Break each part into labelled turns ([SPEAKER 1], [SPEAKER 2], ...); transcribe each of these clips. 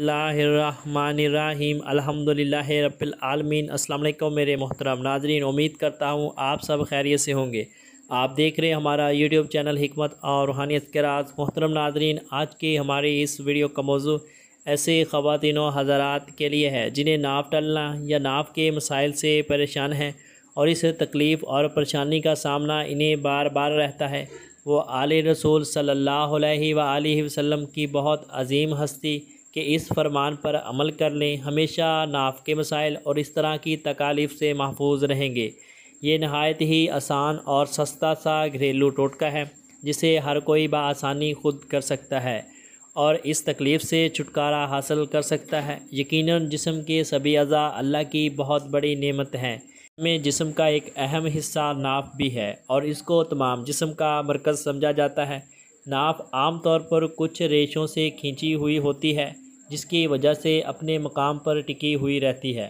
[SPEAKER 1] अल्लाम अल्हम्दुलिल्लाह रब्बिल आलमीन अस्सलाम वालेकुम मेरे मोहतरम नाजरीन उम्मीद करता हूँ आप सब खैरियत से होंगे आप देख रहे हैं हमारा यूट्यूब चैनल हमत और रूहानियत के राज मोहतरम नाजरीन आज के हमारे इस वीडियो का मौजू ऐसे ख़वान हज़रात के लिए है जिन्हें नाप टलना या नाप के मसाइल से परेशान हैं और इस तकलीफ़ और परेशानी का सामना इन्हें बार बार रहता है वो आल रसूल सल्ला वसम की बहुत अजीम हस्ती कि इस फरमान पर अमल कर लें हमेशा नाफ के मसाइल और इस तरह की तकालीफ़ से महफूज रहेंगे ये नहायत ही आसान और सस्ता सा घरेलू टोटका है जिसे हर कोई बसानी खुद कर सकता है और इस तकलीफ़ से छुटकारा हासिल कर सकता है यकीनन जिसम के सभी अज़ा अल्लाह की बहुत बड़ी नेमत हैं में जिसम का एक अहम हिस्सा नाफ भी है और इसको तमाम जिसम का मरकज़ समझा जाता है नाफ आम तौर पर कुछ रेशों से खींची हुई होती है जिसकी वजह से अपने मकाम पर टिकी हुई रहती है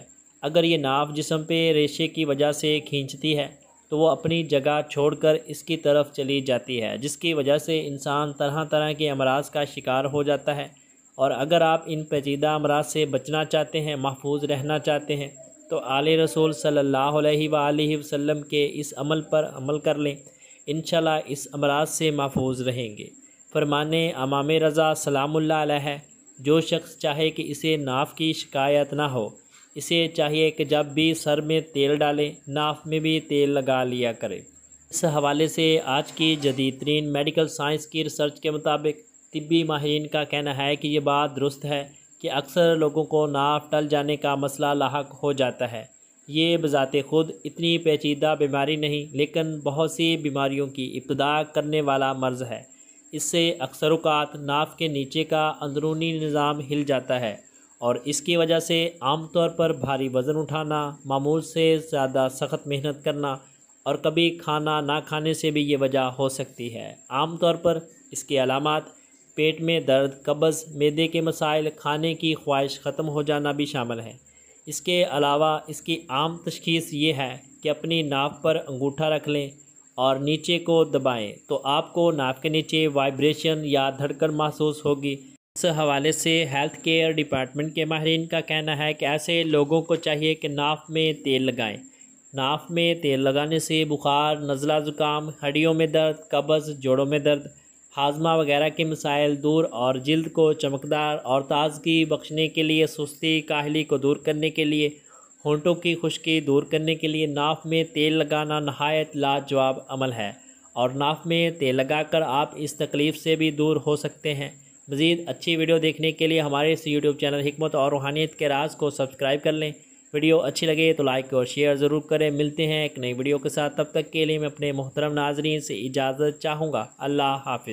[SPEAKER 1] अगर ये नाव जिसम पे रेशे की वजह से खींचती है तो वो अपनी जगह छोड़कर इसकी तरफ चली जाती है जिसकी वजह से इंसान तरह तरह के अमराज का शिकार हो जाता है और अगर आप इन पेचीदा अमराज से बचना चाहते हैं महफूज रहना चाहते हैं तो आले रसूल सल्लल्लाहु अलैहि वसल्लम के इस अमल पर अमल कर लें इन इस अमराज से महफूज रहेंगे फरमाने अमाम रज़ा सलाम है जो शख्स चाहे कि इसे नाफ की शिकायत ना हो इसे चाहिए कि जब भी सर में तेल डाले नाफ में भी तेल लगा लिया करे इस हवाले से आज की जदीद तरीन मेडिकल साइंस की रिसर्च के मुताबिक तिबी माहरीन का कहना है कि ये बात दुरुस्त है कि अक्सर लोगों को नाफ टल जाने का मसला लाक हो जाता है ये बज़ात खुद इतनी पेचीदा बीमारी नहीं लेकिन बहुत सी बीमारियों की इब्तदा करने वाला मर्ज़ है इससे अक्सर अवकात नाफ के नीचे का अंदरूनी निज़ाम हिल जाता है और इसकी वजह से आमतौर पर भारी वज़न उठाना मामूल से ज़्यादा सख्त मेहनत करना और कभी खाना ना खाने से भी ये वजह हो सकती है आमतौर पर इसके अलामत पेट में दर्द कब्ज़ मैदे के मसाइल खाने की ख्वाहिश ख़त्म हो जाना भी शामिल है इसके अलावा इसकी आम तशखीस ये है कि अपनी नाप पर अंगूठा रख लें और नीचे को दबाएं तो आपको नाक के नीचे वाइब्रेशन या धड़कन महसूस होगी इस हवाले से हेल्थ केयर डिपार्टमेंट के माहरीन का कहना है कि ऐसे लोगों को चाहिए कि नाफ में तेल लगाएं नाफ में तेल लगाने से बुखार नज़ला ज़ुकाम हड्डियों में दर्द कब्ज़ जोड़ों में दर्द हाजमा वगैरह के मसाइल दूर और जल्द को चमकदार और ताजगी बख्शने के लिए सुस्ती काहली को दूर करने के लिए होंठों की खुशकी दूर करने के लिए नाफ में तेल लगाना नहायत लाजवाब अमल है और नाफ में तेल लगाकर आप इस तकलीफ़ से भी दूर हो सकते हैं मज़ीद अच्छी वीडियो देखने के लिए हमारे इस यूट्यूब चैनल हमत और रूहानियत के राज को सब्सक्राइब कर लें वीडियो अच्छी लगे तो लाइक और शेयर ज़रूर करें मिलते हैं एक नई वीडियो के साथ तब तक के लिए मैं अपने मोहतरम नाजरीन से इजाज़त चाहूँगा अल्लाह हाफिज़